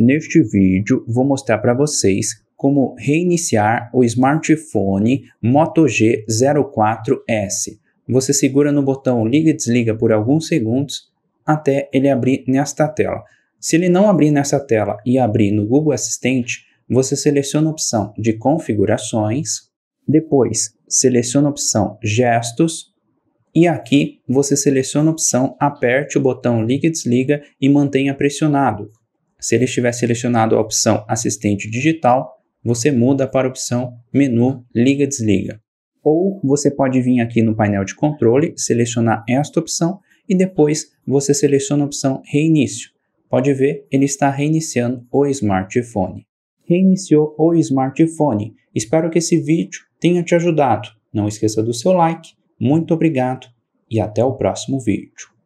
Neste vídeo vou mostrar para vocês como reiniciar o smartphone Moto G04S. Você segura no botão liga e desliga por alguns segundos até ele abrir nesta tela. Se ele não abrir nessa tela e abrir no Google Assistente, você seleciona a opção de configurações, depois seleciona a opção gestos e aqui você seleciona a opção aperte o botão liga e desliga e mantenha pressionado. Se ele estiver selecionado a opção Assistente Digital, você muda para a opção Menu Liga-Desliga. Ou você pode vir aqui no painel de controle, selecionar esta opção e depois você seleciona a opção Reinício. Pode ver, ele está reiniciando o smartphone. Reiniciou o smartphone. Espero que esse vídeo tenha te ajudado. Não esqueça do seu like. Muito obrigado e até o próximo vídeo.